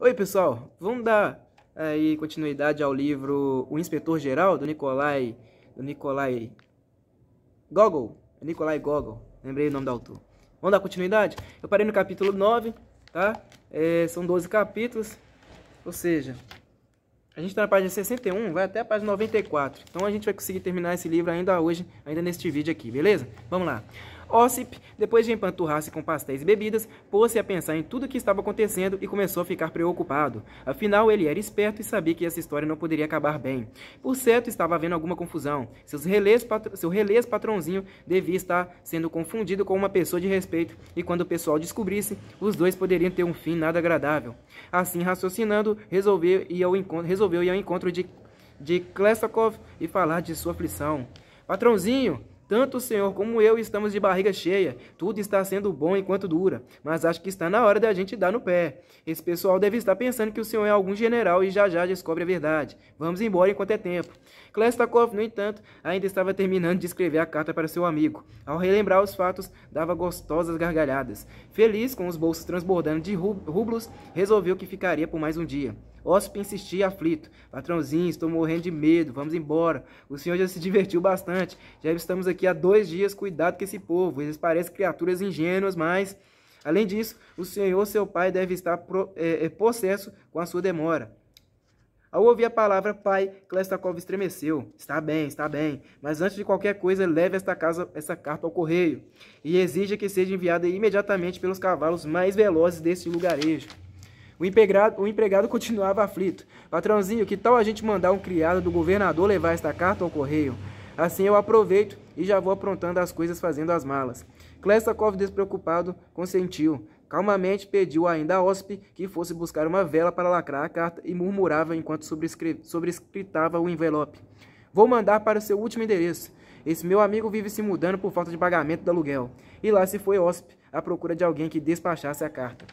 Oi, pessoal. Vamos dar aí continuidade ao livro O Inspetor Geral do Nikolai do Nikolai Gogol, Nikolai Gogol. Lembrei o nome do autor. Vamos dar continuidade? Eu parei no capítulo 9, tá? É, são 12 capítulos. Ou seja, a gente está na página 61, vai até a página 94. Então a gente vai conseguir terminar esse livro ainda hoje, ainda neste vídeo aqui, beleza? Vamos lá. Ossip, depois de empanturrar-se com pastéis e bebidas, pôs-se a pensar em tudo o que estava acontecendo e começou a ficar preocupado. Afinal, ele era esperto e sabia que essa história não poderia acabar bem. Por certo, estava havendo alguma confusão. Seus relés patro... Seu relês patrãozinho devia estar sendo confundido com uma pessoa de respeito, e quando o pessoal descobrisse, os dois poderiam ter um fim nada agradável. Assim, raciocinando, resolveu ir ao encontro, resolveu ir ao encontro de, de Klesakov e falar de sua aflição. Patrãozinho, tanto o Senhor como eu estamos de barriga cheia. Tudo está sendo bom enquanto dura, mas acho que está na hora da gente dar no pé. Esse pessoal deve estar pensando que o Senhor é algum general e já já descobre a verdade. Vamos embora enquanto é tempo. Klestakov, no entanto, ainda estava terminando de escrever a carta para seu amigo. Ao relembrar os fatos, dava gostosas gargalhadas. Feliz com os bolsos transbordando de rublos, resolveu que ficaria por mais um dia. Hóspede insistia aflito. Patrãozinho, estou morrendo de medo, vamos embora. O senhor já se divertiu bastante. Já estamos aqui há dois dias, cuidado com esse povo. Eles parecem criaturas ingênuas, mas... Além disso, o senhor, seu pai, deve estar pro, é, é possesso com a sua demora. Ao ouvir a palavra pai, Klestakov estremeceu. Está bem, está bem, mas antes de qualquer coisa, leve esta, casa, esta carta ao correio e exija que seja enviada imediatamente pelos cavalos mais velozes deste lugarejo. O empregado, o empregado continuava aflito. Patrãozinho, que tal a gente mandar um criado do governador levar esta carta ao correio? Assim eu aproveito e já vou aprontando as coisas fazendo as malas. Klestakov, despreocupado, consentiu. Calmamente pediu ainda a hóspede que fosse buscar uma vela para lacrar a carta e murmurava enquanto sobrescritava o envelope. Vou mandar para o seu último endereço. Esse meu amigo vive se mudando por falta de pagamento do aluguel. E lá se foi hóspede à procura de alguém que despachasse a carta.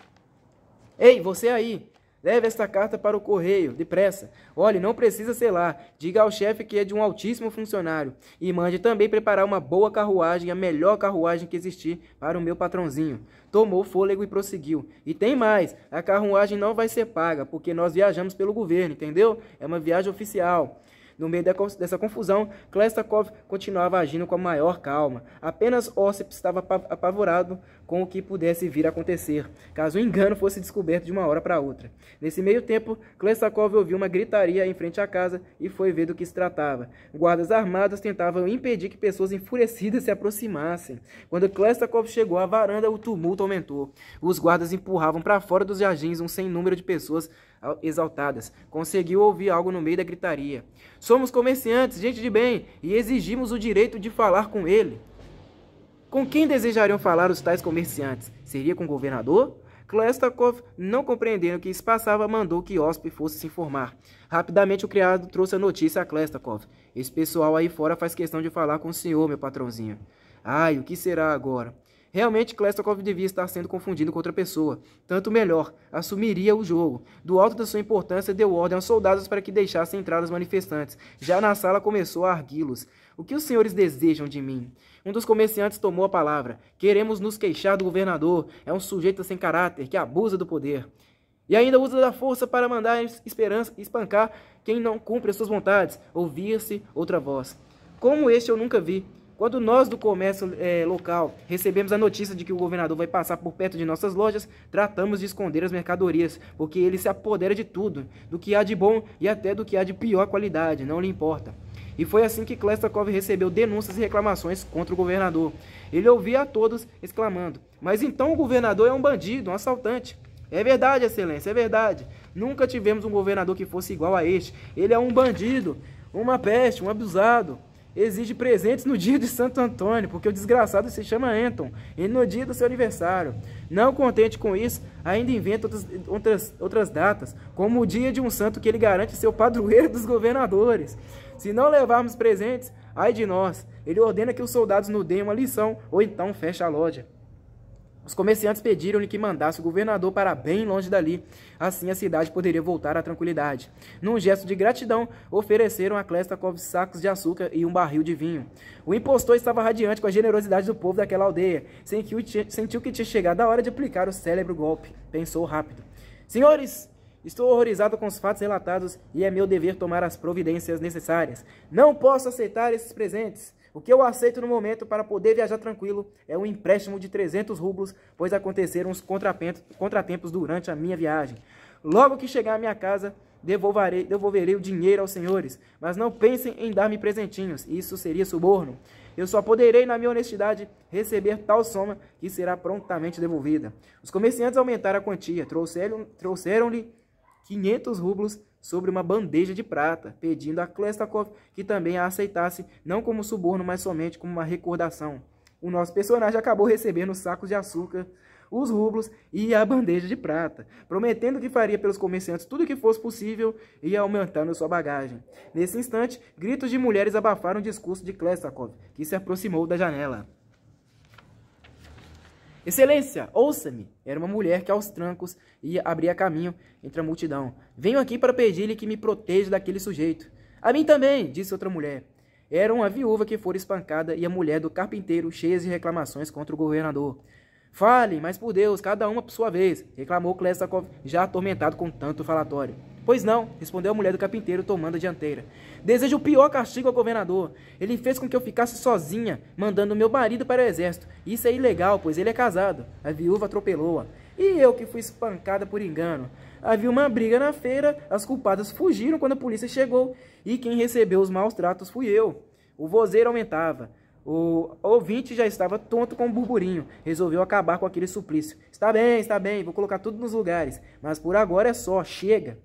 Ei, você aí, leve esta carta para o correio, depressa. Olhe, não precisa selar. Diga ao chefe que é de um altíssimo funcionário. E mande também preparar uma boa carruagem, a melhor carruagem que existir, para o meu patrãozinho. Tomou fôlego e prosseguiu. E tem mais: a carruagem não vai ser paga, porque nós viajamos pelo governo, entendeu? É uma viagem oficial. No meio dessa confusão, Klestakov continuava agindo com a maior calma. Apenas Ossip estava apavorado com o que pudesse vir a acontecer, caso o engano fosse descoberto de uma hora para outra. Nesse meio tempo, Klestakov ouviu uma gritaria em frente à casa e foi ver do que se tratava. Guardas armados tentavam impedir que pessoas enfurecidas se aproximassem. Quando Klestakov chegou à varanda, o tumulto aumentou. Os guardas empurravam para fora dos jardins um sem número de pessoas exaltadas. Conseguiu ouvir algo no meio da gritaria. Somos comerciantes, gente de bem, e exigimos o direito de falar com ele. Com quem desejariam falar os tais comerciantes? Seria com o governador? Klestakov, não compreendendo o que se passava, mandou que Osp fosse se informar. Rapidamente o criado trouxe a notícia a Klestakov. Esse pessoal aí fora faz questão de falar com o senhor, meu patrãozinho. Ai, o que será agora? Realmente, Klestokov devia estar sendo confundido com outra pessoa. Tanto melhor, assumiria o jogo. Do alto da sua importância, deu ordem aos soldados para que deixassem entrar os manifestantes. Já na sala começou a arguí-los. O que os senhores desejam de mim? Um dos comerciantes tomou a palavra. Queremos nos queixar do governador. É um sujeito sem caráter que abusa do poder. E ainda usa da força para mandar esperança espancar quem não cumpre as suas vontades. Ouvia-se outra voz. Como este eu nunca vi. Quando nós do comércio é, local recebemos a notícia de que o governador vai passar por perto de nossas lojas, tratamos de esconder as mercadorias, porque ele se apodera de tudo, do que há de bom e até do que há de pior qualidade, não lhe importa. E foi assim que Klestakov recebeu denúncias e reclamações contra o governador. Ele ouvia a todos exclamando: Mas então o governador é um bandido, um assaltante. É verdade, Excelência, é verdade. Nunca tivemos um governador que fosse igual a este. Ele é um bandido, uma peste, um abusado, exige presentes no dia de Santo Antônio, porque o desgraçado se chama Anton, e no dia do seu aniversário. Não contente com isso, ainda inventa outras, outras, outras datas, como o dia de um santo que ele garante ser o padroeiro dos governadores. Se não levarmos presentes, ai de nós. Ele ordena que os soldados nos deem uma lição, ou então fecha a loja. Os comerciantes pediram-lhe que mandasse o governador para bem longe dali, assim a cidade poderia voltar à tranquilidade. Num gesto de gratidão, ofereceram a Klestakov sacos de açúcar e um barril de vinho. O impostor estava radiante com a generosidade do povo daquela aldeia, sentiu que tinha chegado a hora de aplicar o célebre golpe. Pensou rápido. Senhores, Estou horrorizado com os fatos relatados e é meu dever tomar as providências necessárias. Não posso aceitar esses presentes. O que eu aceito no momento para poder viajar tranquilo é um empréstimo de 300 rublos, pois aconteceram uns contratempos durante a minha viagem. Logo que chegar à minha casa, devolverei, devolverei o dinheiro aos senhores, mas não pensem em dar-me presentinhos, isso seria suborno. Eu só poderei, na minha honestidade, receber tal soma que será prontamente devolvida. Os comerciantes aumentaram a quantia, trouxeram-lhe 500 rublos sobre uma bandeja de prata, pedindo a Klestakov que também a aceitasse, não como suborno, mas somente como uma recordação. O nosso personagem acabou recebendo os sacos de açúcar, os rublos e a bandeja de prata, prometendo que faria pelos comerciantes tudo o que fosse possível e aumentando sua bagagem. Nesse instante, gritos de mulheres abafaram o discurso de Klestakov, que se aproximou da janela. Excelência, ouça-me! Era uma mulher que aos trancos ia abrir caminho entre a multidão. Venho aqui para pedir-lhe que me proteja daquele sujeito. A mim também, disse outra mulher. Era uma viúva que fora espancada e a mulher do carpinteiro, cheias de reclamações contra o governador. Fale, mas por Deus, cada uma por sua vez, reclamou Klesakov, já atormentado com tanto falatório. Pois não, respondeu a mulher do carpinteiro, tomando a dianteira. Desejo o pior castigo ao governador. Ele fez com que eu ficasse sozinha, mandando meu marido para o exército. Isso é ilegal, pois ele é casado. A viúva atropelou-a. E eu que fui espancada por engano. Havia uma briga na feira, as culpadas fugiram quando a polícia chegou, e quem recebeu os maus tratos fui eu. O vozeiro aumentava. O ouvinte já estava tonto com o burburinho. Resolveu acabar com aquele suplício. Está bem, está bem, vou colocar tudo nos lugares. Mas por agora é só, chega.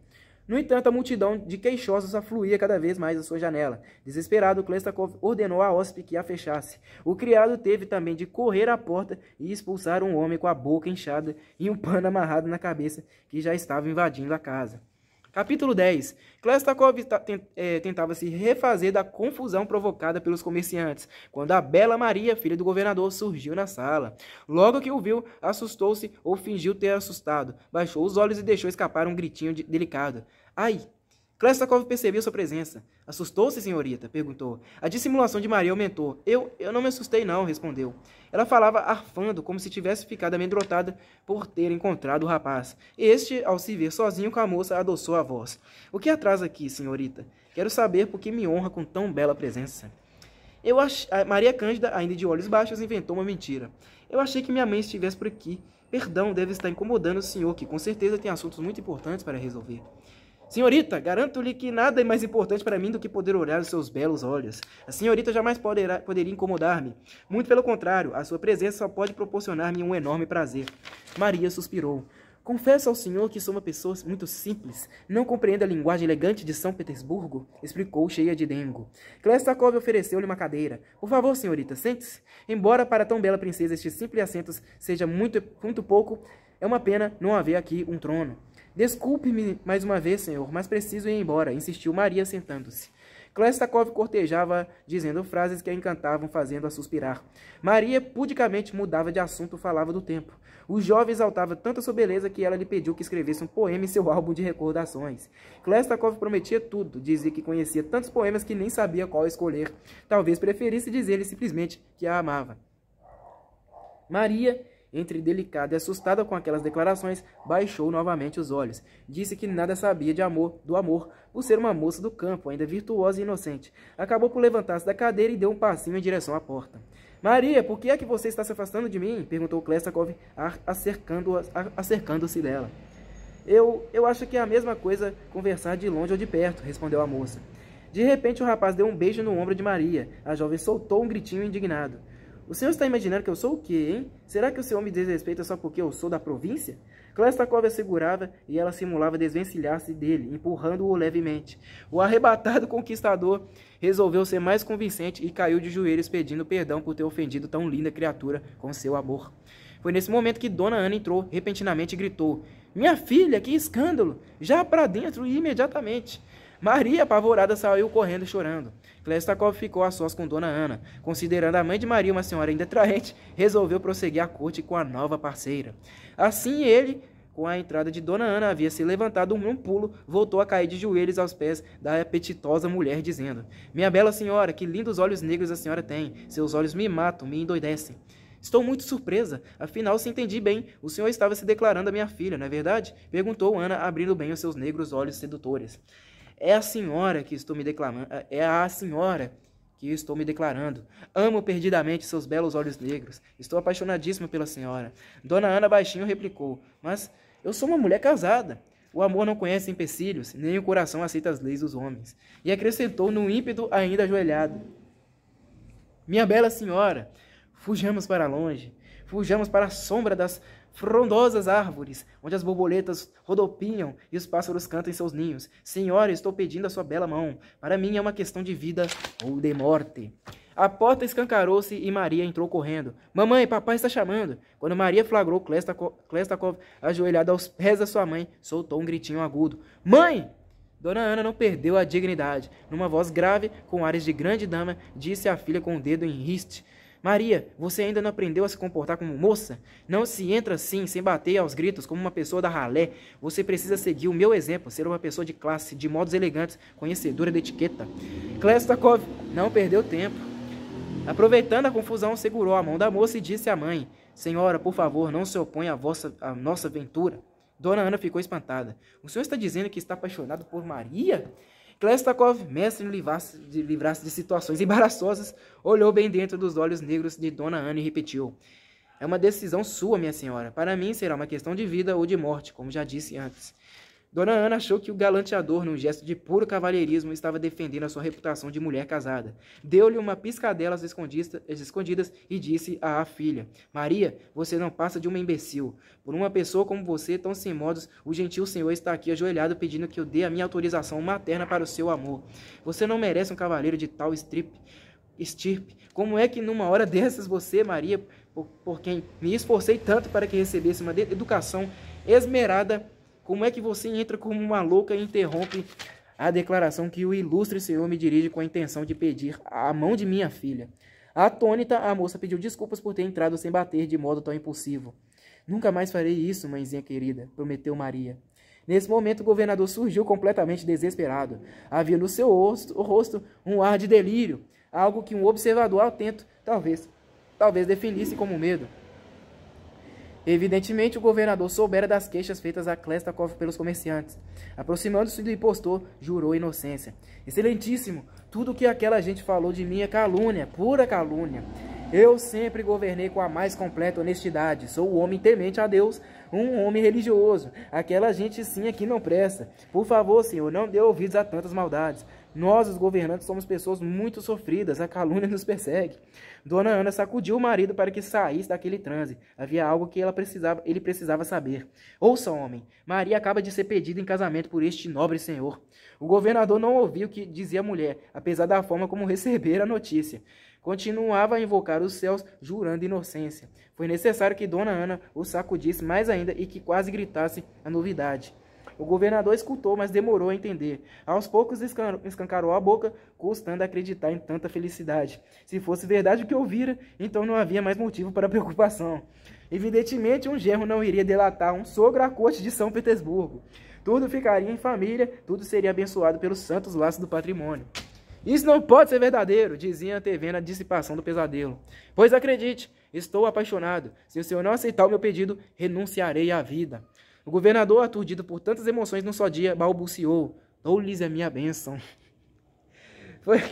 No entanto, a multidão de queixosos afluía cada vez mais à sua janela. Desesperado, Klestakov ordenou a hóspede que a fechasse. O criado teve também de correr à porta e expulsar um homem com a boca inchada e um pano amarrado na cabeça que já estava invadindo a casa. Capítulo 10. Klestakov eh, tentava se refazer da confusão provocada pelos comerciantes, quando a bela Maria, filha do governador, surgiu na sala. Logo que o viu, assustou-se ou fingiu ter assustado, baixou os olhos e deixou escapar um gritinho de delicado. Ai! Klestakov percebeu sua presença. Assustou-se, senhorita? perguntou. A dissimulação de Maria aumentou. Eu, eu não me assustei, não, respondeu. Ela falava arfando, como se tivesse ficado amedrontada por ter encontrado o rapaz. Este, ao se ver sozinho com a moça, adoçou a voz. O que atrás aqui, senhorita? Quero saber por que me honra com tão bela presença. Eu ach... Maria Cândida, ainda de olhos baixos, inventou uma mentira. Eu achei que minha mãe estivesse por aqui. Perdão, deve estar incomodando o senhor, que com certeza tem assuntos muito importantes para resolver. Senhorita, garanto-lhe que nada é mais importante para mim do que poder olhar os seus belos olhos. A senhorita jamais poderá, poderia incomodar-me. Muito pelo contrário, a sua presença só pode proporcionar-me um enorme prazer. Maria suspirou. Confesso ao senhor que sou uma pessoa muito simples. Não compreendo a linguagem elegante de São Petersburgo, explicou cheia de dengo. Klestakov ofereceu-lhe uma cadeira. Por favor, senhorita, sente-se. Embora para tão bela princesa este simples assento seja muito, muito pouco, é uma pena não haver aqui um trono. Desculpe-me mais uma vez, senhor, mas preciso ir embora, insistiu Maria sentando-se. Klestakov cortejava, dizendo frases que a encantavam, fazendo-a suspirar. Maria pudicamente mudava de assunto, falava do tempo. O jovem exaltava tanta sua beleza que ela lhe pediu que escrevesse um poema em seu álbum de recordações. Klestakov prometia tudo, dizia que conhecia tantos poemas que nem sabia qual escolher. Talvez preferisse dizer-lhe simplesmente que a amava. Maria entre delicada e assustada com aquelas declarações, baixou novamente os olhos. Disse que nada sabia de amor, do amor, por ser uma moça do campo, ainda virtuosa e inocente. Acabou por levantar-se da cadeira e deu um passinho em direção à porta. Maria, por que é que você está se afastando de mim? perguntou Klesakov, acercando-se acercando dela. Eu, eu acho que é a mesma coisa conversar de longe ou de perto, respondeu a moça. De repente, o rapaz deu um beijo no ombro de Maria. A jovem soltou um gritinho indignado. O senhor está imaginando que eu sou o quê, hein? Será que o senhor me desrespeita só porque eu sou da província? Klastakov assegurava e ela simulava desvencilhar-se dele, empurrando-o levemente. O arrebatado conquistador resolveu ser mais convincente e caiu de joelhos pedindo perdão por ter ofendido tão linda criatura com seu amor. Foi nesse momento que Dona Ana entrou repentinamente e gritou: Minha filha, que escândalo! Já para dentro e imediatamente. Maria, apavorada, saiu correndo chorando. Klestakov ficou a sós com Dona Ana. Considerando a mãe de Maria uma senhora ainda traente, resolveu prosseguir a corte com a nova parceira. Assim ele com a entrada de Dona Ana, havia se levantado um pulo, voltou a cair de joelhos aos pés da apetitosa mulher, dizendo: Minha bela senhora, que lindos olhos negros a senhora tem. Seus olhos me matam, me endoidecem. Estou muito surpresa. Afinal, se entendi bem, o senhor estava se declarando a minha filha, não é verdade? Perguntou Ana, abrindo bem os seus negros olhos sedutores. É a senhora que estou me declamando, é, é a senhora que estou me declarando. Amo perdidamente seus belos olhos negros. Estou apaixonadíssima pela senhora. Dona Ana baixinho replicou: "Mas eu sou uma mulher casada. O amor não conhece empecilhos, nem o coração aceita as leis dos homens." E acrescentou num ímpeto ainda ajoelhado: "Minha bela senhora, fujamos para longe, fujamos para a sombra das frondosas árvores, onde as borboletas rodopiam e os pássaros cantam em seus ninhos. Senhora, estou pedindo a sua bela mão. Para mim é uma questão de vida ou de morte. A porta escancarou-se e Maria entrou correndo. Mamãe, papai está chamando. Quando Maria flagrou Klestakov, Klestakov ajoelhada aos pés da sua mãe, soltou um gritinho agudo. Mãe! Dona Ana não perdeu a dignidade. Numa voz grave, com ares de grande dama, disse à filha com o um dedo em riste. Maria, você ainda não aprendeu a se comportar como moça? Não se entra assim, sem bater aos gritos, como uma pessoa da ralé. Você precisa seguir o meu exemplo, ser uma pessoa de classe, de modos elegantes, conhecedora da etiqueta. Klestakov não perdeu tempo. Aproveitando a confusão, segurou a mão da moça e disse à mãe: Senhora, por favor, não se oponha à, vossa, à nossa aventura. Dona Ana ficou espantada. O senhor está dizendo que está apaixonado por Maria? Klestakov, mestre em livrar-se de, livrar de situações embaraçosas, olhou bem dentro dos olhos negros de Dona Ana e repetiu: É uma decisão sua, minha senhora. Para mim será uma questão de vida ou de morte, como já disse antes. Dona Ana achou que o galanteador, num gesto de puro cavalheirismo, estava defendendo a sua reputação de mulher casada. Deu-lhe uma piscadela às escondidas e disse à filha: Maria, você não passa de uma imbecil. Por uma pessoa como você, tão sem modos, o gentil senhor está aqui ajoelhado pedindo que eu dê a minha autorização materna para o seu amor. Você não merece um cavaleiro de tal strip estirpe. Como é que numa hora dessas você, Maria, por, por, quem me esforcei tanto para que recebesse uma educação esmerada, como é que você entra como uma louca e interrompe a declaração que o ilustre senhor me dirige com a intenção de pedir a mão de minha filha? Atônita, a moça pediu desculpas por ter entrado sem bater de modo tão impulsivo. Nunca mais farei isso, mãezinha querida, prometeu Maria. Nesse momento, o governador surgiu completamente desesperado. Havia no seu rosto um ar de delírio, algo que um observador atento talvez, talvez definisse como medo. Evidentemente, o governador soubera das queixas feitas a Klestakov pelos comerciantes. Aproximando-se do impostor, jurou inocência. Excelentíssimo, tudo o que aquela gente falou de mim é calúnia, pura calúnia. Eu sempre governei com a mais completa honestidade. Sou um homem temente a Deus, um homem religioso. Aquela gente sim aqui é não presta. Por favor, senhor, não dê ouvidos a tantas maldades. Nós, os governantes, somos pessoas muito sofridas, a calúnia nos persegue. Dona Ana sacudiu o marido para que saísse daquele transe. Havia algo que ela precisava, ele precisava saber. Ouça, homem, Maria acaba de ser pedida em casamento por este nobre senhor. O governador não ouviu o que dizia a mulher, apesar da forma como recebera a notícia. Continuava a invocar os céus, jurando inocência. Foi necessário que Dona Ana o sacudisse mais ainda e que quase gritasse a novidade. O governador escutou, mas demorou a entender. Aos poucos escancarou a boca, custando acreditar em tanta felicidade. Se fosse verdade o que ouvira, então não havia mais motivo para preocupação. Evidentemente, um genro não iria delatar um sogro à corte de São Petersburgo. Tudo ficaria em família, tudo seria abençoado pelos santos laços do patrimônio. Isso não pode ser verdadeiro, dizia antevendo a dissipação do pesadelo. Pois acredite, estou apaixonado. Se o senhor não aceitar o meu pedido, renunciarei à vida. O governador, aturdido por tantas emoções num só dia, balbuciou: Dou-lhes a minha bênção. Foi.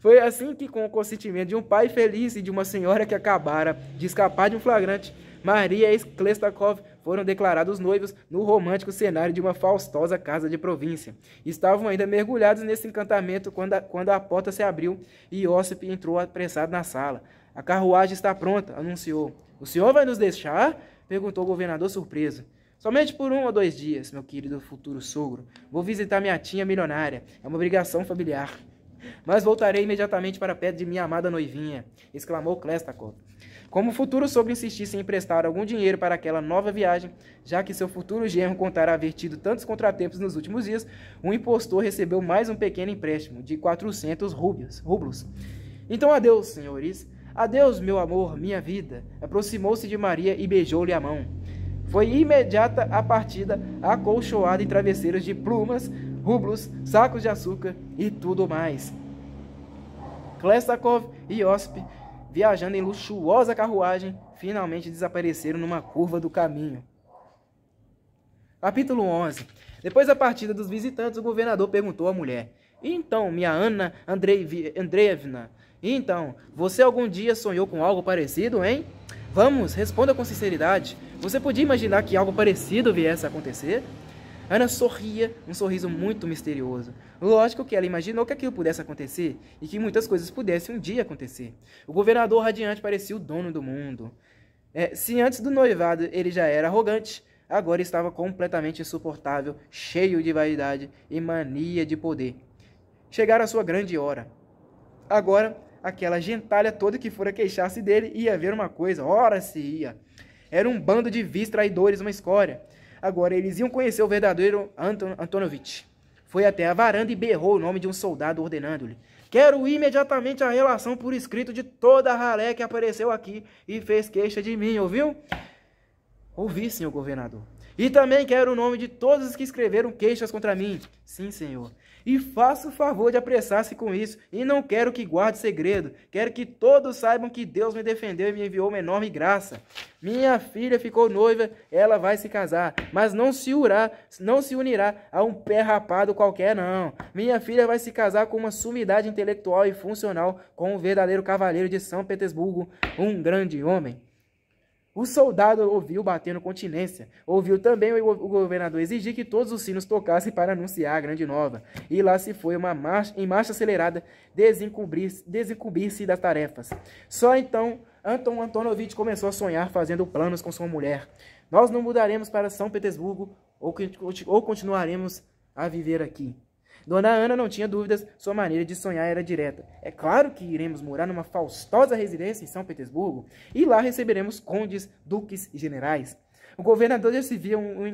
Foi assim que, com o consentimento de um pai feliz e de uma senhora que acabara de escapar de um flagrante, Maria e Klestakov foram declarados noivos no romântico cenário de uma faustosa casa de província. Estavam ainda mergulhados nesse encantamento quando a, quando a porta se abriu e Ossip entrou apressado na sala. A carruagem está pronta, anunciou. O senhor vai nos deixar? perguntou o governador surpreso. Somente por um ou dois dias, meu querido futuro sogro. Vou visitar minha tia milionária. É uma obrigação familiar. Mas voltarei imediatamente para perto de minha amada noivinha, exclamou Clestacop. Como o futuro sogro insistisse em emprestar algum dinheiro para aquela nova viagem, já que seu futuro genro contara haver tido tantos contratempos nos últimos dias, o impostor recebeu mais um pequeno empréstimo de 400 rublos. Então adeus, senhores. Adeus, meu amor, minha vida. Aproximou-se de Maria e beijou-lhe a mão. Foi imediata a partida, acolchoada em travesseiros de plumas, rublos, sacos de açúcar e tudo mais. Klestakov e Osp, viajando em luxuosa carruagem, finalmente desapareceram numa curva do caminho. Capítulo 11. Depois da partida dos visitantes, o governador perguntou à mulher: Então, minha Ana Andreevna, então, você algum dia sonhou com algo parecido, hein? Vamos, responda com sinceridade. Você podia imaginar que algo parecido viesse a acontecer? Ana sorria, um sorriso muito misterioso. Lógico que ela imaginou que aquilo pudesse acontecer e que muitas coisas pudessem um dia acontecer. O governador radiante parecia o dono do mundo. É, se antes do noivado ele já era arrogante, agora estava completamente insuportável, cheio de vaidade e mania de poder. Chegara a sua grande hora. Agora, aquela gentalha toda que fora queixar-se dele, ia ver uma coisa, ora se ia. Era um bando de vis traidores, uma escória. Agora eles iam conhecer o verdadeiro Anton Antonovitch. Foi até a varanda e berrou o nome de um soldado, ordenando-lhe: Quero imediatamente a relação por escrito de toda a ralé que apareceu aqui e fez queixa de mim, ouviu? Ouvi, senhor governador. E também quero o nome de todos os que escreveram queixas contra mim. Sim, senhor. E faça o favor de apressar-se com isso. E não quero que guarde segredo. Quero que todos saibam que Deus me defendeu e me enviou uma enorme graça. Minha filha ficou noiva, ela vai se casar, mas não se urar, não se unirá a um pé rapado qualquer, não. Minha filha vai se casar com uma sumidade intelectual e funcional, com um verdadeiro cavaleiro de São Petersburgo, um grande homem. O soldado ouviu batendo continência. Ouviu também o governador exigir que todos os sinos tocassem para anunciar a grande nova. E lá se foi uma marcha, em marcha acelerada desencobrir se das tarefas. Só então Anton Antonovitch começou a sonhar fazendo planos com sua mulher. Nós não mudaremos para São Petersburgo ou, ou continuaremos a viver aqui. Dona Ana não tinha dúvidas, sua maneira de sonhar era direta. É claro que iremos morar numa faustosa residência em São Petersburgo e lá receberemos condes, duques e generais. O governador já se via um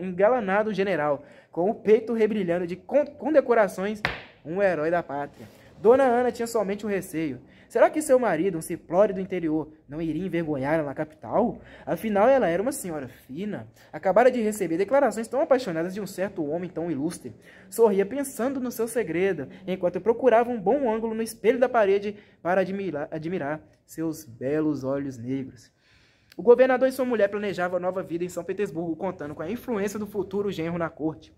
engalanado general, com o peito rebrilhando de condecorações, um herói da pátria. Dona Ana tinha somente um receio. Será que seu marido, um ciplório do interior, não iria envergonhá-la na capital? Afinal, ela era uma senhora fina. Acabara de receber declarações tão apaixonadas de um certo homem tão ilustre. Sorria pensando no seu segredo, enquanto procurava um bom ângulo no espelho da parede para admirar, admirar seus belos olhos negros. O governador e sua mulher planejavam a nova vida em São Petersburgo, contando com a influência do futuro genro na corte.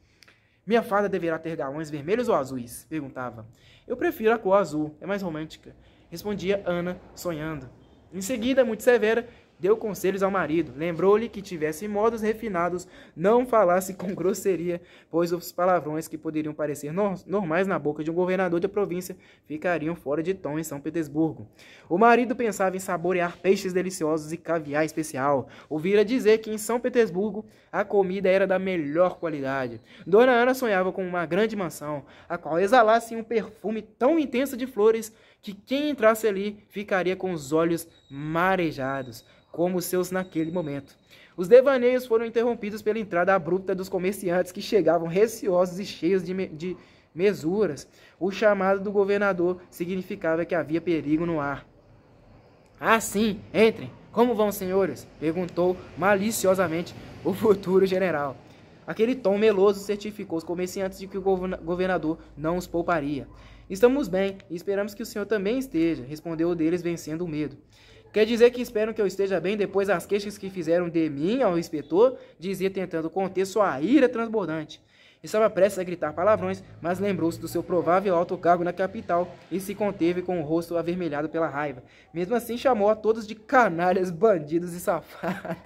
Minha fada deverá ter galões vermelhos ou azuis? Perguntava. Eu prefiro a cor azul, é mais romântica respondia Ana, sonhando. Em seguida, muito severa, deu conselhos ao marido. Lembrou-lhe que tivesse modos refinados, não falasse com grosseria, pois os palavrões que poderiam parecer normais na boca de um governador de província ficariam fora de tom em São Petersburgo. O marido pensava em saborear peixes deliciosos e caviar especial. Ouvira dizer que em São Petersburgo a comida era da melhor qualidade. Dona Ana sonhava com uma grande mansão, a qual exalasse um perfume tão intenso de flores que quem entrasse ali ficaria com os olhos marejados, como seus naquele momento. Os devaneios foram interrompidos pela entrada abrupta dos comerciantes que chegavam receosos e cheios de, me de mesuras. O chamado do governador significava que havia perigo no ar. Ah, sim, entrem. Como vão, senhores? perguntou maliciosamente o futuro general. Aquele tom meloso certificou os comerciantes de que o governador não os pouparia. Estamos bem e esperamos que o Senhor também esteja, respondeu o deles, vencendo o medo. Quer dizer que esperam que eu esteja bem depois das queixas que fizeram de mim ao inspetor? Dizia, tentando conter sua ira transbordante. Estava prestes a gritar palavrões, mas lembrou-se do seu provável alto cargo na capital e se conteve com o rosto avermelhado pela raiva. Mesmo assim, chamou a todos de canalhas, bandidos e safados.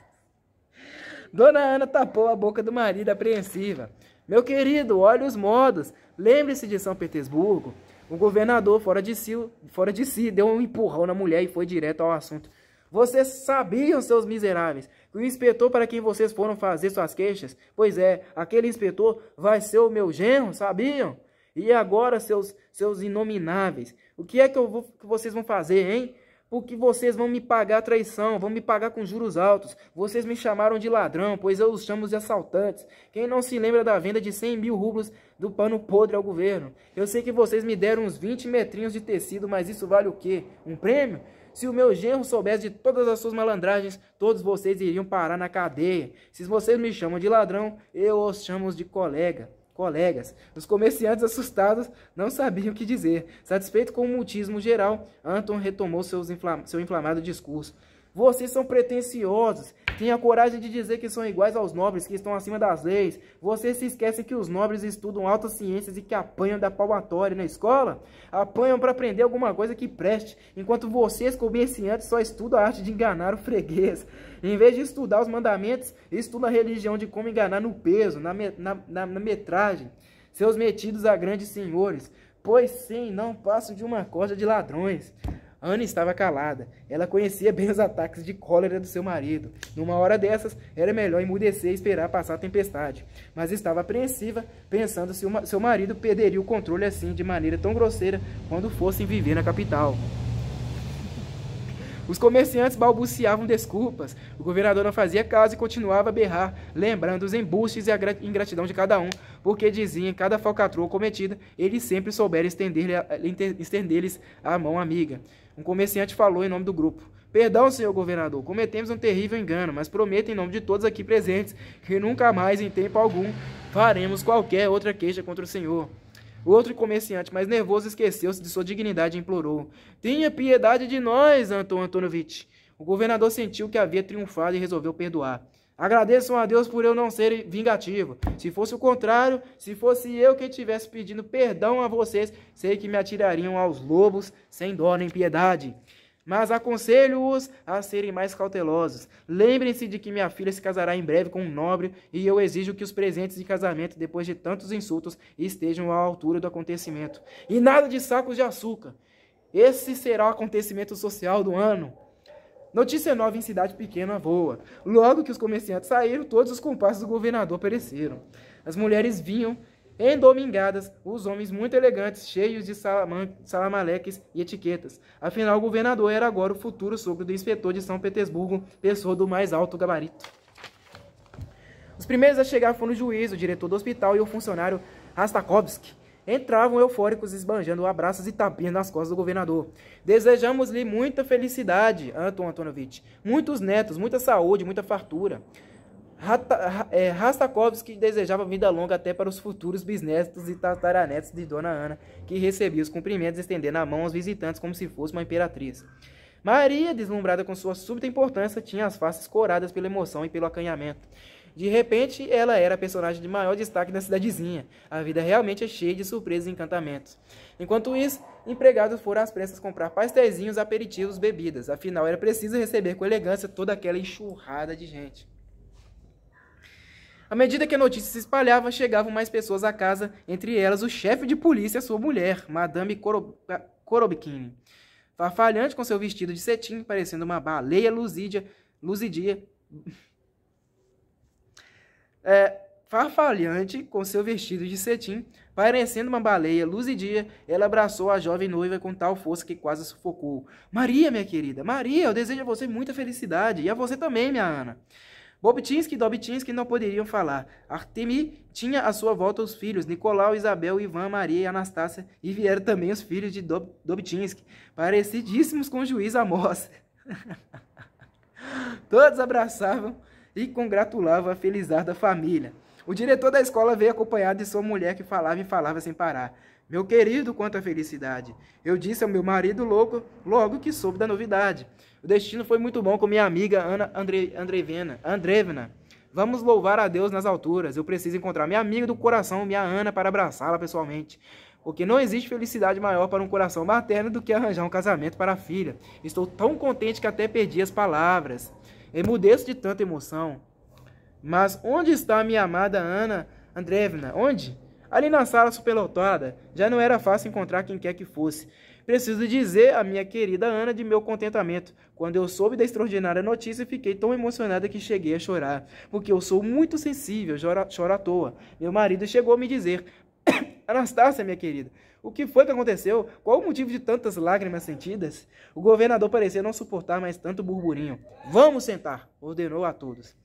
Dona Ana tapou a boca do marido apreensiva. Meu querido, olhe os modos. Lembre-se de São Petersburgo. O governador, fora de, si, fora de si, deu um empurrão na mulher e foi direto ao assunto. Vocês sabiam, seus miseráveis, que o inspetor para quem vocês foram fazer suas queixas, pois é, aquele inspetor vai ser o meu genro, sabiam? E agora, seus, seus inomináveis, o que é que, eu vou, que vocês vão fazer, hein? porque vocês vão me pagar traição, vão me pagar com juros altos. Vocês me chamaram de ladrão, pois eu os chamo de assaltantes. Quem não se lembra da venda de 100 mil rublos do pano podre ao governo? Eu sei que vocês me deram uns 20 metrinhos de tecido, mas isso vale o quê? Um prêmio? Se o meu genro soubesse de todas as suas malandragens, todos vocês iriam parar na cadeia. Se vocês me chamam de ladrão, eu os chamo de colega colegas. Os comerciantes assustados não sabiam o que dizer. Satisfeito com o mutismo geral, Anton retomou seus infla seu inflamado discurso. Vocês são pretensiosos. Tenha coragem de dizer que são iguais aos nobres, que estão acima das leis. Vocês se esquecem que os nobres estudam altas ciências e que apanham da palmatória na escola? Apanham para aprender alguma coisa que preste, enquanto vocês, comerciantes, só estudam a arte de enganar o freguês. Em vez de estudar os mandamentos, estudam a religião de como enganar no peso, na, me, na, na, na metragem. Seus metidos a grandes senhores, pois sim, não passam de uma corda de ladrões. Ana estava calada. Ela conhecia bem os ataques de cólera do seu marido. Numa hora dessas, era melhor emudecer e esperar passar a tempestade. Mas estava apreensiva, pensando se seu marido perderia o controle assim de maneira tão grosseira quando fossem viver na capital. Os comerciantes balbuciavam desculpas. O governador não fazia caso e continuava a berrar, lembrando os embustes e a ingratidão de cada um, porque dizia em cada falcatrua cometida, ele sempre soubera estender-lhes a mão amiga. Um comerciante falou em nome do grupo. Perdão, senhor governador, cometemos um terrível engano, mas prometo em nome de todos aqui presentes que nunca mais, em tempo algum, faremos qualquer outra queixa contra o senhor. O outro comerciante, mais nervoso, esqueceu-se de sua dignidade e implorou: Tenha piedade de nós, Anton Antonovitch. O governador sentiu que havia triunfado e resolveu perdoar. Agradeçam a Deus por eu não ser vingativo. Se fosse o contrário, se fosse eu que estivesse pedindo perdão a vocês, sei que me atirariam aos lobos sem dó nem piedade. Mas aconselho-os a serem mais cautelosos. Lembrem-se de que minha filha se casará em breve com um nobre e eu exijo que os presentes de casamento, depois de tantos insultos, estejam à altura do acontecimento. E nada de sacos de açúcar. Esse será o acontecimento social do ano. Notícia nova em cidade pequena voa. Logo que os comerciantes saíram, todos os compassos do governador pereceram. As mulheres vinham Endomingadas, os homens muito elegantes, cheios de salamaleques e etiquetas. Afinal, o governador era agora o futuro sogro do inspetor de São Petersburgo, pessoa do mais alto gabarito. Os primeiros a chegar foram o juiz, o diretor do hospital e o funcionário Rastakovsky. Entravam eufóricos, esbanjando abraços e tapinhas nas costas do governador. Desejamos-lhe muita felicidade, Anton Antonovitch. Muitos netos, muita saúde, muita fartura. É, Rastakovski desejava vida longa até para os futuros bisnetos e tataranetos de Dona Ana, que recebia os cumprimentos estendendo a mão aos visitantes como se fosse uma imperatriz. Maria, deslumbrada com sua súbita importância, tinha as faces coradas pela emoção e pelo acanhamento. De repente, ela era a personagem de maior destaque na cidadezinha. A vida realmente é cheia de surpresas e encantamentos. Enquanto isso, empregados foram às pressas comprar pastezinhos, aperitivos, bebidas. Afinal, era preciso receber com elegância toda aquela enxurrada de gente. À medida que a notícia se espalhava, chegavam mais pessoas à casa, entre elas o chefe de polícia e sua mulher, Madame Korob... Ah, Korobkine. Farfalhante com seu vestido de cetim, parecendo uma baleia luzidia. luzidia. É, farfalhante com seu vestido de cetim, parecendo uma baleia luzidia, ela abraçou a jovem noiva com tal força que quase sufocou. Maria, minha querida, Maria, eu desejo a você muita felicidade e a você também, minha Ana. Bobtinsky e Dobtinsky não poderiam falar. Artemi tinha à sua volta os filhos, Nicolau, Isabel, Ivan, Maria e Anastácia, e vieram também os filhos de Dob Dobtinsky, parecidíssimos com o juiz Amós. Todos abraçavam e congratulavam a da família. O diretor da escola veio acompanhado de sua mulher que falava e falava sem parar. Meu querido, quanta felicidade! Eu disse ao meu marido louco logo que soube da novidade. O destino foi muito bom com minha amiga Ana Andre, Andrevena. Andrevna. Vamos louvar a Deus nas alturas. Eu preciso encontrar minha amiga do coração, minha Ana, para abraçá-la pessoalmente. Porque não existe felicidade maior para um coração materno do que arranjar um casamento para a filha. Estou tão contente que até perdi as palavras. Emudeço de tanta emoção. Mas onde está minha amada Ana Andrevna? Onde? Ali na sala superlotada, já não era fácil encontrar quem quer que fosse. Preciso dizer à minha querida Ana de meu contentamento. Quando eu soube da extraordinária notícia, fiquei tão emocionada que cheguei a chorar, porque eu sou muito sensível, choro, à toa. Meu marido chegou a me dizer: Anastácia, minha querida, o que foi que aconteceu? Qual o motivo de tantas lágrimas sentidas? O governador parecia não suportar mais tanto burburinho. Vamos sentar, ordenou a todos.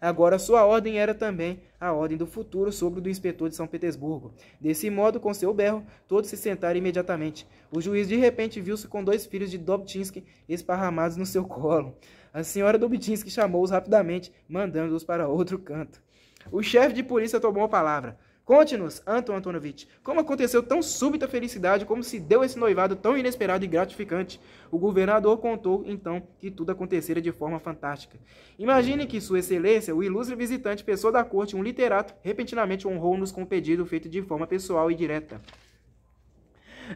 Agora sua ordem era também a ordem do futuro sogro do inspetor de São Petersburgo. Desse modo, com seu berro, todos se sentaram imediatamente. O juiz de repente viu-se com dois filhos de Dobtinsky esparramados no seu colo. A senhora Dobtinsky chamou-os rapidamente, mandando-os para outro canto. O chefe de polícia tomou a palavra. Conte-nos, Anton Antonovitch, como aconteceu tão súbita felicidade, como se deu esse noivado tão inesperado e gratificante. O governador contou, então, que tudo acontecera de forma fantástica. Imagine que Sua Excelência, o ilustre visitante, pessoa da corte, um literato, repentinamente honrou-nos com um pedido feito de forma pessoal e direta.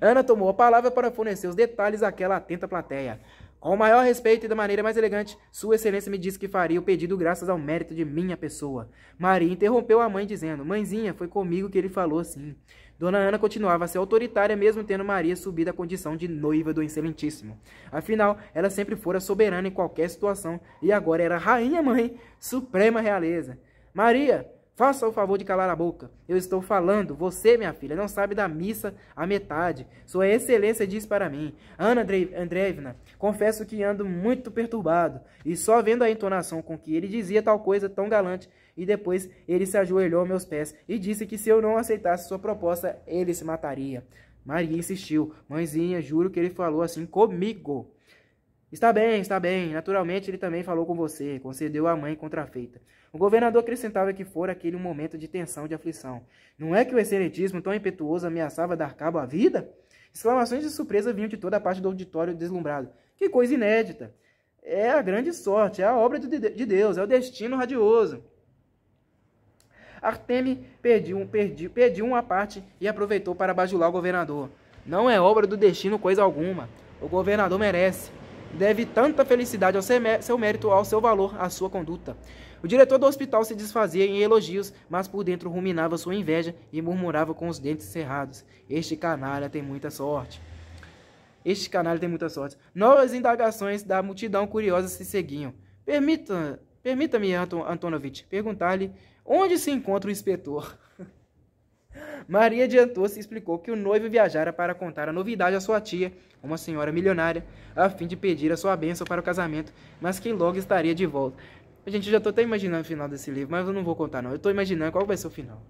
Ana tomou a palavra para fornecer os detalhes àquela atenta plateia. Ao maior respeito e da maneira mais elegante, Sua Excelência me disse que faria o pedido graças ao mérito de minha pessoa. Maria interrompeu a mãe, dizendo: Mãezinha, foi comigo que ele falou assim. Dona Ana continuava a ser autoritária, mesmo tendo Maria subido à condição de noiva do Excelentíssimo. Afinal, ela sempre fora soberana em qualquer situação e agora era rainha-mãe, suprema realeza. Maria, Faça o favor de calar a boca. Eu estou falando. Você, minha filha, não sabe da missa a metade. Sua excelência diz para mim. Ana Andreevna, confesso que ando muito perturbado. E só vendo a entonação com que ele dizia tal coisa tão galante. E depois ele se ajoelhou a meus pés e disse que se eu não aceitasse sua proposta, ele se mataria. Maria insistiu. Mãezinha, juro que ele falou assim comigo. Está bem, está bem. Naturalmente, ele também falou com você, concedeu a mãe contrafeita. O governador acrescentava que fora aquele um momento de tensão, de aflição. Não é que o excelentismo tão impetuoso ameaçava dar cabo à vida? Exclamações de surpresa vinham de toda a parte do auditório deslumbrado. Que coisa inédita! É a grande sorte, é a obra de Deus, é o destino radioso. Artemi pediu, pediu, pediu uma parte e aproveitou para bajular o governador. Não é obra do destino coisa alguma. O governador merece deve tanta felicidade ao seu mérito, ao seu valor, à sua conduta. O diretor do hospital se desfazia em elogios, mas por dentro ruminava sua inveja e murmurava com os dentes cerrados: Este canalha tem muita sorte. Este canalha tem muita sorte. Novas indagações da multidão curiosa se seguiam. Permita-me, permita Anton Antonovitch, perguntar-lhe onde se encontra o inspetor. Maria adiantou-se e explicou que o noivo viajara para contar a novidade à sua tia, uma senhora milionária, a fim de pedir a sua bênção para o casamento, mas que logo estaria de volta. Gente, eu já estou até imaginando o final desse livro, mas eu não vou contar não. Eu estou imaginando qual vai ser o final.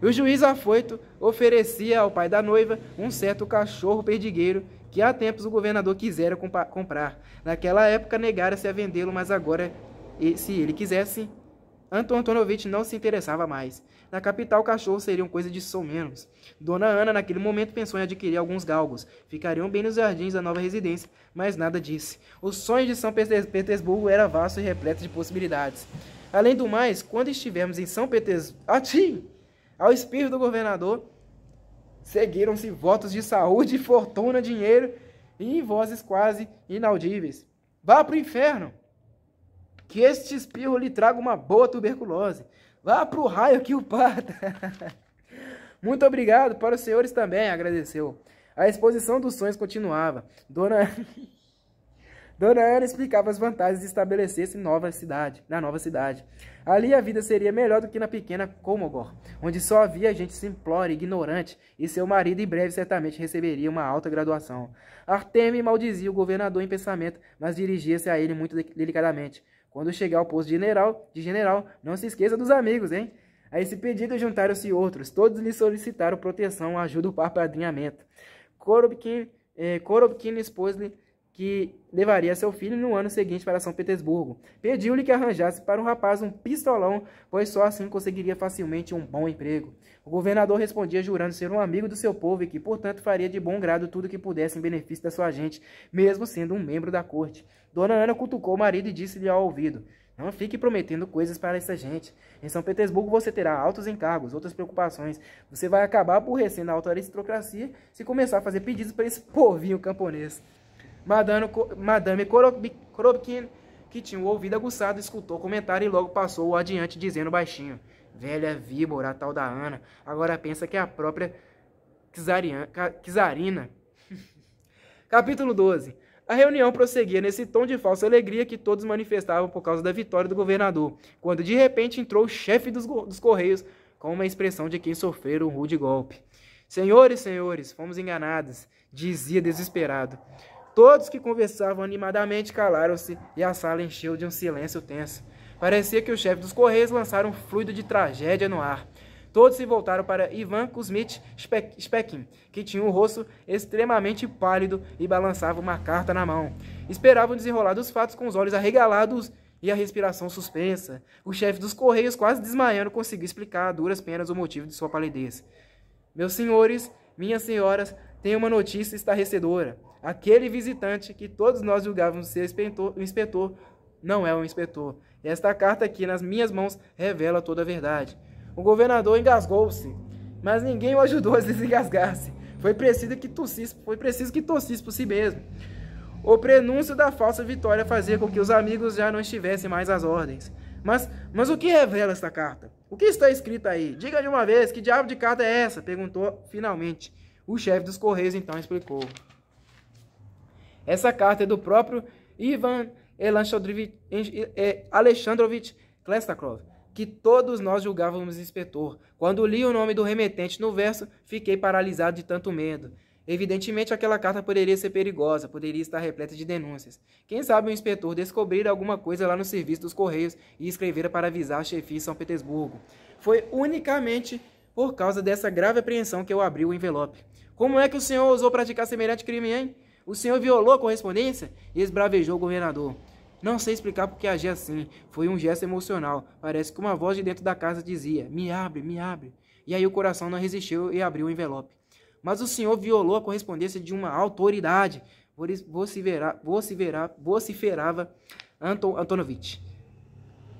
O juiz afoito oferecia ao pai da noiva um certo cachorro perdigueiro que há tempos o governador quisera comprar. Naquela época negara-se a vendê-lo, mas agora, se ele quisesse, Anton Antonovitch não se interessava mais. Na capital, cachorros seriam coisa de somenos. Dona Ana, naquele momento, pensou em adquirir alguns galgos. Ficariam bem nos jardins da nova residência, mas nada disse. Os sonhos de São Petersburgo era vasto e repleto de possibilidades. Além do mais, quando estivermos em São Petersburgo... Atim! Ah, Ao espírito do governador, seguiram-se votos de saúde, fortuna, dinheiro e vozes quase inaudíveis. Vá pro inferno! que este espirro lhe traga uma boa tuberculose. Vá pro raio que o parta. Muito obrigado para os senhores também, agradeceu. A exposição dos sonhos continuava. Dona Dona Ana explicava as vantagens de estabelecer-se nova cidade, na nova cidade. Ali a vida seria melhor do que na pequena Comogor, onde só havia gente simplória e ignorante, e seu marido em breve certamente receberia uma alta graduação. Artemi maldizia o governador em pensamento, mas dirigia-se a ele muito delicadamente. Quando chegar ao posto de general, de general, não se esqueça dos amigos, hein? A esse pedido juntaram-se outros. Todos lhe solicitaram proteção, ajuda o apadrinhamento. Korobkin, eh, Korobkin expôs-lhe que levaria seu filho no ano seguinte para São Petersburgo. Pediu-lhe que arranjasse para o rapaz um pistolão, pois só assim conseguiria facilmente um bom emprego. O governador respondia jurando ser um amigo do seu povo e que, portanto, faria de bom grado tudo que pudesse em benefício da sua gente, mesmo sendo um membro da corte. Dona Ana cutucou o marido e disse-lhe ao ouvido: não fique prometendo coisas para essa gente. Em São Petersburgo você terá altos encargos, outras preocupações. Você vai acabar aborrecendo a alta aristocracia se começar a fazer pedidos para esse povinho camponês. Madame, Madame Korobkin, que tinha o ouvido aguçado, escutou o comentário e logo passou adiante, dizendo baixinho: Velha víbora, a tal da Ana, agora pensa que é a própria Kizarina. Capítulo 12. A reunião prosseguia nesse tom de falsa alegria que todos manifestavam por causa da vitória do governador, quando de repente entrou o chefe dos, dos Correios com uma expressão de quem sofrera um rude golpe. Senhores, senhores, fomos enganados, dizia desesperado. Todos que conversavam animadamente calaram-se e a sala encheu de um silêncio tenso. Parecia que o chefe dos Correios lançara um fluido de tragédia no ar. Todos se voltaram para Ivan Kuzmich Spekin, que tinha um rosto extremamente pálido e balançava uma carta na mão. Esperavam desenrolar os fatos com os olhos arregalados e a respiração suspensa. O chefe dos Correios, quase desmaiando, conseguiu explicar a duras penas o motivo de sua palidez. Meus senhores, minhas senhoras, tem uma notícia estarrecedora. Aquele visitante que todos nós julgávamos ser inspetor, o inspetor não é o inspetor. Esta carta aqui nas minhas mãos revela toda a verdade. O governador engasgou-se, mas ninguém o ajudou a desengasgar-se. Foi preciso que tossisse, foi preciso que tossisse por si mesmo. O prenúncio da falsa vitória fazia com que os amigos já não estivessem mais às ordens. Mas, mas o que revela esta carta? O que está escrito aí? Diga de uma vez, que diabo de carta é essa? Perguntou finalmente. O chefe dos Correios então explicou. Essa carta é do próprio Ivan Alexandrovich Klestakov, que todos nós julgávamos inspetor. Quando li o nome do remetente no verso, fiquei paralisado de tanto medo. Evidentemente, aquela carta poderia ser perigosa, poderia estar repleta de denúncias. Quem sabe o inspetor descobrir alguma coisa lá no serviço dos Correios e escrevera para avisar a chefia em São Petersburgo. Foi unicamente por causa dessa grave apreensão que eu abri o envelope. Como é que o senhor ousou praticar semelhante crime, hein? O senhor violou a correspondência? E esbravejou o governador. Não sei explicar porque agi assim. Foi um gesto emocional. Parece que uma voz de dentro da casa dizia: Me abre, me abre. E aí o coração não resistiu e abriu o envelope. Mas o senhor violou a correspondência de uma autoridade. vociferava Anton Antonovitch.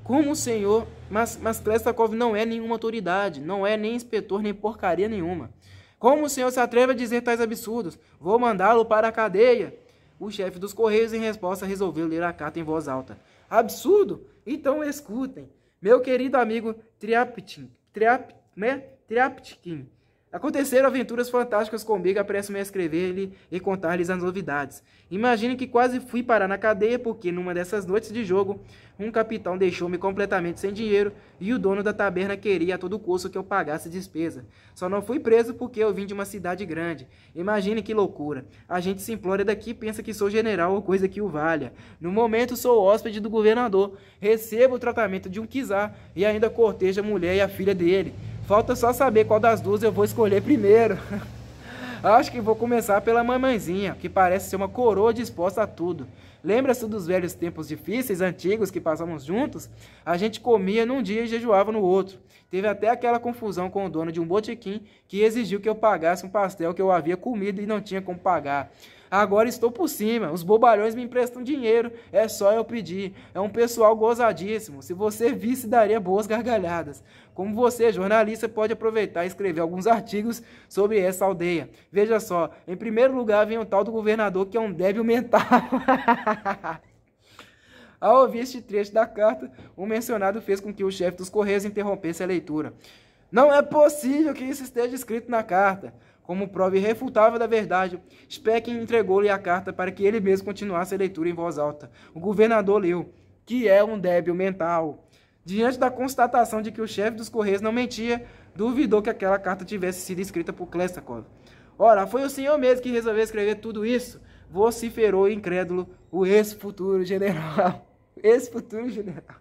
Como o senhor. Mas, mas não é nenhuma autoridade. Não é nem inspetor, nem porcaria nenhuma. Como o senhor se atreve a dizer tais absurdos? Vou mandá-lo para a cadeia. O chefe dos Correios, em resposta, resolveu ler a carta em voz alta. Absurdo? Então escutem. Meu querido amigo Triaptin, Triap, né? Triaptkin, Aconteceram aventuras fantásticas comigo, apresso-me a escrever-lhe e contar-lhes as novidades. Imagine que quase fui parar na cadeia porque, numa dessas noites de jogo, um capitão deixou-me completamente sem dinheiro e o dono da taberna queria a todo custo que eu pagasse despesa. Só não fui preso porque eu vim de uma cidade grande. Imagine que loucura. A gente se implora daqui e pensa que sou general ou coisa que o valha. No momento sou hóspede do governador, recebo o tratamento de um quizar e ainda cortejo a mulher e a filha dele. Falta só saber qual das duas eu vou escolher primeiro. Acho que vou começar pela mamãezinha, que parece ser uma coroa disposta a tudo. Lembra-se dos velhos tempos difíceis, antigos, que passávamos juntos? A gente comia num dia e jejuava no outro. Teve até aquela confusão com o dono de um botequim que exigiu que eu pagasse um pastel que eu havia comido e não tinha como pagar. Agora estou por cima. Os bobalhões me emprestam dinheiro. É só eu pedir. É um pessoal gozadíssimo. Se você visse, daria boas gargalhadas. Como você, jornalista, pode aproveitar e escrever alguns artigos sobre essa aldeia. Veja só, em primeiro lugar vem o tal do governador que é um débil mental. Ao ouvir este trecho da carta, o mencionado fez com que o chefe dos Correios interrompesse a leitura. Não é possível que isso esteja escrito na carta como prova irrefutável da verdade. Speck entregou-lhe a carta para que ele mesmo continuasse a leitura em voz alta. O governador leu, que é um débil mental. Diante da constatação de que o chefe dos Correios não mentia, duvidou que aquela carta tivesse sido escrita por Klesakov. Ora, foi o senhor mesmo que resolveu escrever tudo isso, vociferou incrédulo o ex-futuro general. Ex-futuro general.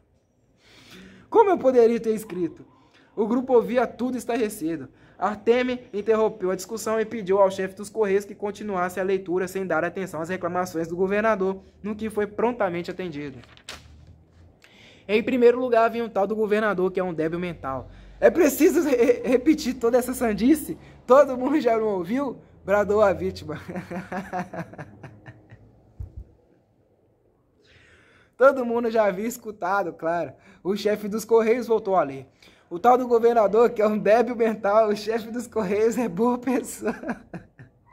Como eu poderia ter escrito? O grupo ouvia tudo estarrecido. Artemi interrompeu a discussão e pediu ao chefe dos Correios que continuasse a leitura sem dar atenção às reclamações do governador, no que foi prontamente atendido. Em primeiro lugar, vinha um tal do governador que é um débil mental. É preciso re repetir toda essa sandice? Todo mundo já não ouviu? Bradou a vítima. Todo mundo já havia escutado, claro. O chefe dos Correios voltou a ler. O tal do governador, que é um débil mental, o chefe dos Correios é boa pessoa.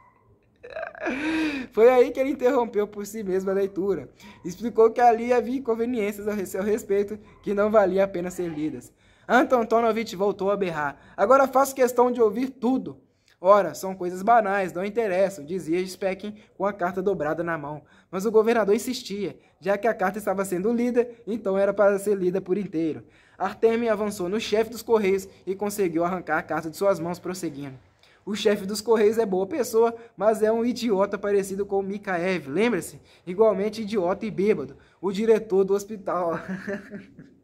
Foi aí que ele interrompeu por si mesmo a leitura. Explicou que ali havia inconveniências a seu respeito que não valia a pena ser lidas. Anton Tonovich voltou a berrar. Agora faço questão de ouvir tudo. Ora, são coisas banais, não interessam, dizia Speckin com a carta dobrada na mão. Mas o governador insistia, já que a carta estava sendo lida, então era para ser lida por inteiro. Artemio avançou no chefe dos Correios e conseguiu arrancar a carta de suas mãos, prosseguindo. O chefe dos Correios é boa pessoa, mas é um idiota parecido com Mikaev, lembra-se? Igualmente idiota e bêbado, o diretor do hospital.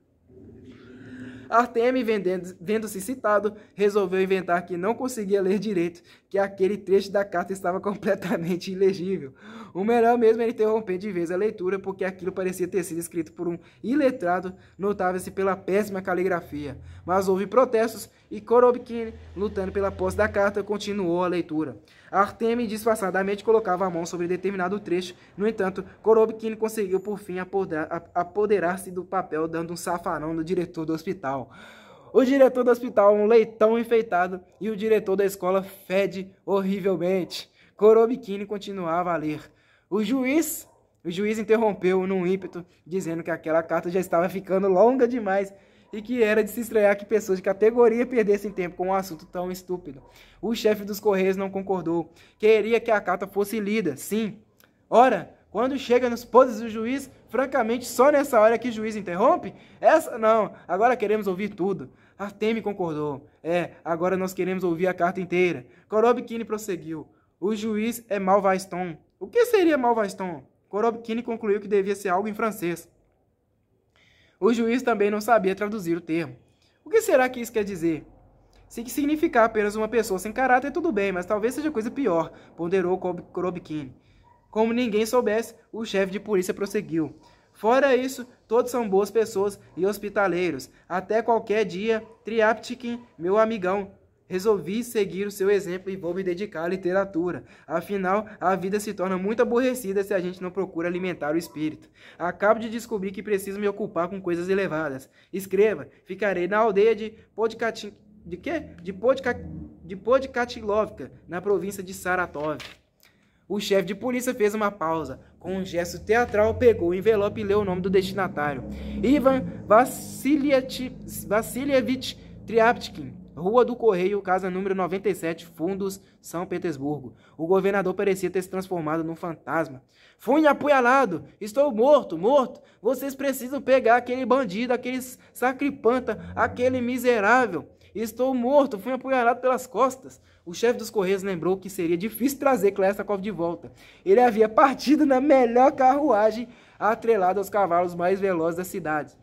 Artemi, vendo-se citado, resolveu inventar que não conseguia ler direito, que aquele trecho da carta estava completamente ilegível. O melhor mesmo era é interromper de vez a leitura, porque aquilo parecia ter sido escrito por um iletrado, notava-se pela péssima caligrafia. Mas houve protestos e Korobkin, lutando pela posse da carta, continuou a leitura. Artemi disfarçadamente colocava a mão sobre determinado trecho, no entanto, Korobkin conseguiu por fim apoderar-se do papel, dando um safarão no diretor do hospital. O diretor do hospital, um leitão enfeitado, e o diretor da escola fede horrivelmente. Korobkin continuava a ler. O juiz, o juiz interrompeu num ímpeto, dizendo que aquela carta já estava ficando longa demais e que era de se estranhar que pessoas de categoria perdessem tempo com um assunto tão estúpido. O chefe dos Correios não concordou. Queria que a carta fosse lida, sim. Ora, quando chega nos poses do juiz, francamente, só nessa hora que o juiz interrompe? Essa não, agora queremos ouvir tudo. Artemi concordou. É, agora nós queremos ouvir a carta inteira. Korobkini prosseguiu. O juiz é Malvaston. O que seria Malvaston? Korobkini concluiu que devia ser algo em francês. O juiz também não sabia traduzir o termo. O que será que isso quer dizer? Se significar apenas uma pessoa sem caráter, tudo bem, mas talvez seja coisa pior, ponderou Krobkin. Como ninguém soubesse, o chefe de polícia prosseguiu. Fora isso, todos são boas pessoas e hospitaleiros. Até qualquer dia, Triaptikin, meu amigão, Resolvi seguir o seu exemplo e vou me dedicar à literatura. Afinal, a vida se torna muito aborrecida se a gente não procura alimentar o espírito. Acabo de descobrir que preciso me ocupar com coisas elevadas. Escreva, ficarei na aldeia de Podcatin... De quê? De, Podca... de Podkatilovka, na província de Saratov. O chefe de polícia fez uma pausa. Com um gesto teatral, pegou o envelope e leu o nome do destinatário. Ivan Vassilievich Triaptkin Rua do Correio, casa número 97, Fundos, São Petersburgo. O governador parecia ter se transformado num fantasma. Fui apunhalado! Estou morto, morto! Vocês precisam pegar aquele bandido, aquele sacripanta, aquele miserável! Estou morto, fui apunhalado pelas costas. O chefe dos Correios lembrou que seria difícil trazer Klestakov de volta. Ele havia partido na melhor carruagem atrelada aos cavalos mais velozes da cidade.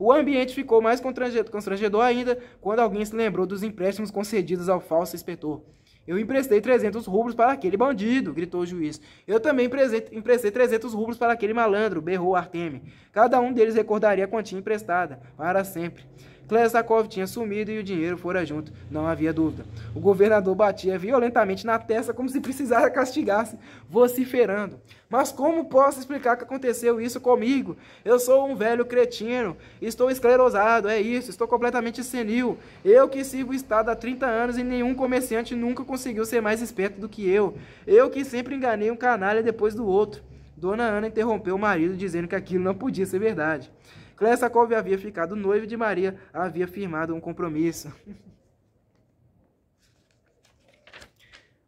O ambiente ficou mais constrangedor ainda quando alguém se lembrou dos empréstimos concedidos ao falso inspetor. Eu emprestei 300 rublos para aquele bandido, gritou o juiz. Eu também emprestei 300 rublos para aquele malandro, berrou Artemi. Cada um deles recordaria a quantia emprestada, para sempre. Klesakov tinha sumido e o dinheiro fora junto, não havia dúvida. O governador batia violentamente na testa como se precisasse castigar-se, vociferando. Mas como posso explicar que aconteceu isso comigo? Eu sou um velho cretino, estou esclerosado, é isso, estou completamente senil. Eu que sirvo o Estado há 30 anos e nenhum comerciante nunca conseguiu ser mais esperto do que eu. Eu que sempre enganei um canalha depois do outro. Dona Ana interrompeu o marido dizendo que aquilo não podia ser verdade. Klesakov havia ficado noivo de Maria, havia firmado um compromisso.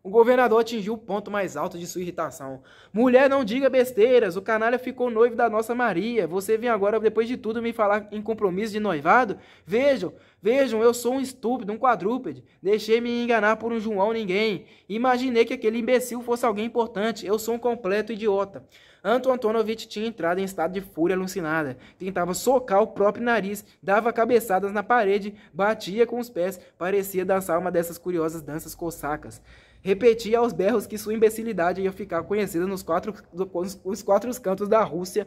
O governador atingiu o ponto mais alto de sua irritação. Mulher, não diga besteiras, o canalha ficou noivo da nossa Maria. Você vem agora, depois de tudo, me falar em compromisso de noivado? Vejam, vejam, eu sou um estúpido, um quadrúpede. Deixei-me enganar por um João ninguém. Imaginei que aquele imbecil fosse alguém importante. Eu sou um completo idiota. Anton Antonovich tinha entrado em estado de fúria alucinada. Tentava socar o próprio nariz, dava cabeçadas na parede, batia com os pés, parecia dançar uma dessas curiosas danças cossacas. Repetia aos berros que sua imbecilidade ia ficar conhecida nos quatro, os quatro cantos da Rússia,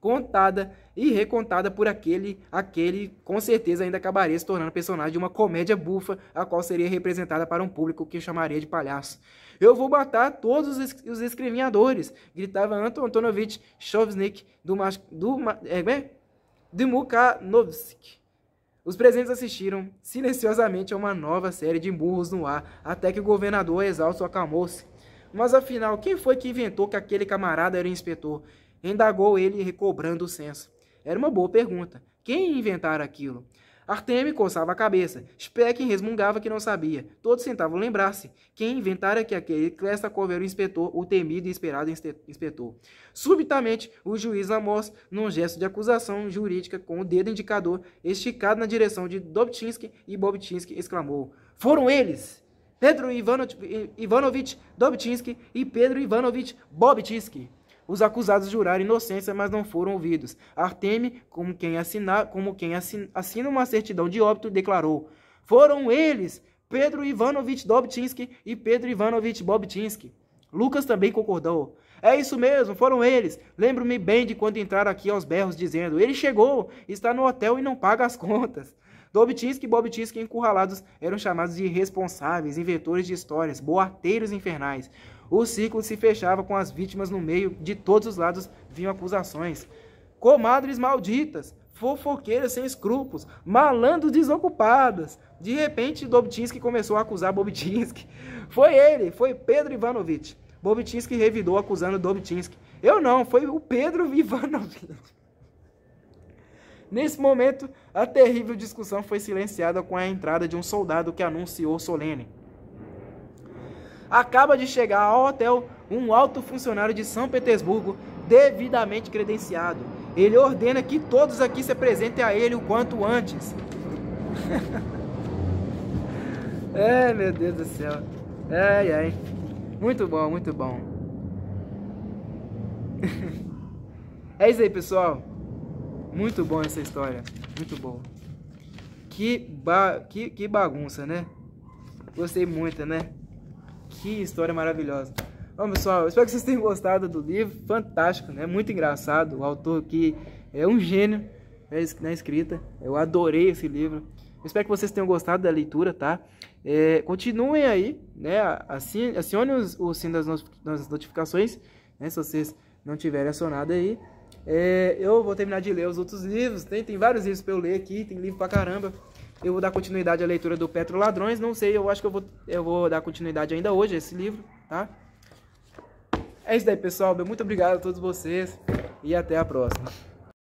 contada e recontada por aquele, aquele com certeza ainda acabaria se tornando personagem de uma comédia bufa, a qual seria representada para um público que chamaria de palhaço. Eu vou matar todos os, escrevinhadores, gritava Anton Antonovich Chovnik do, do, é, é? de Mukhanovsk. Os presentes assistiram silenciosamente a uma nova série de burros no ar, até que o governador exausto acalmou-se. Mas afinal, quem foi que inventou que aquele camarada era inspetor? Indagou ele, recobrando o senso. Era uma boa pergunta. Quem inventara aquilo? Artemio coçava a cabeça. Specken resmungava que não sabia. Todos tentavam lembrar-se. Quem inventara que aquele klestakov era o inspetor, o temido e esperado inspetor. Subitamente, o juiz Amos, num gesto de acusação jurídica com o dedo indicador esticado na direção de Dobtinsky e Bobtinsky, exclamou: Foram eles! Pedro Ivano Ivanovich Dobtinsky e Pedro Ivanovich Bobtinsky. Os acusados juraram inocência, mas não foram ouvidos. Artemi, como quem, assina, como quem assina uma certidão de óbito, declarou: Foram eles, Pedro Ivanovich Dobtinsky e Pedro Ivanovich Bobtinsky. Lucas também concordou. É isso mesmo, foram eles. Lembro-me bem de quando entraram aqui aos berros dizendo: ele chegou, está no hotel e não paga as contas. Dobtinsky e Bobtinsky encurralados eram chamados de responsáveis, inventores de histórias, boateiros infernais. O círculo se fechava com as vítimas no meio, de todos os lados vinham acusações. Comadres malditas, fofoqueiras sem escrúpulos, malandros desocupadas. De repente, Dobtinsky começou a acusar Bobtinsky. Foi ele, foi Pedro Ivanovich. Bobtinsky revidou acusando Dobtinsky. Eu não, foi o Pedro Ivanovich. Nesse momento, a terrível discussão foi silenciada com a entrada de um soldado que anunciou solene acaba de chegar ao hotel um alto funcionário de São Petersburgo devidamente credenciado. Ele ordena que todos aqui se apresentem a ele o quanto antes. é, meu Deus do céu. Ai, ai. Muito bom, muito bom. é isso aí, pessoal. Muito bom essa história. Muito bom. Que, ba... que, que bagunça, né? Gostei muito, né? Que história maravilhosa. Bom, pessoal, espero que vocês tenham gostado do livro. Fantástico, né? Muito engraçado. O autor aqui é um gênio na né? né? escrita. Eu adorei esse livro. Eu espero que vocês tenham gostado da leitura, tá? É, continuem aí, né? acione o sino das notificações, né? Se vocês não tiverem acionado aí. É, eu vou terminar de ler os outros livros. Tem, tem vários livros para eu ler aqui, tem livro pra caramba eu vou dar continuidade à leitura do Petro Ladrões. Não sei, eu acho que eu vou, eu vou dar continuidade ainda hoje a esse livro, tá? É isso aí, pessoal. Muito obrigado a todos vocês e até a próxima.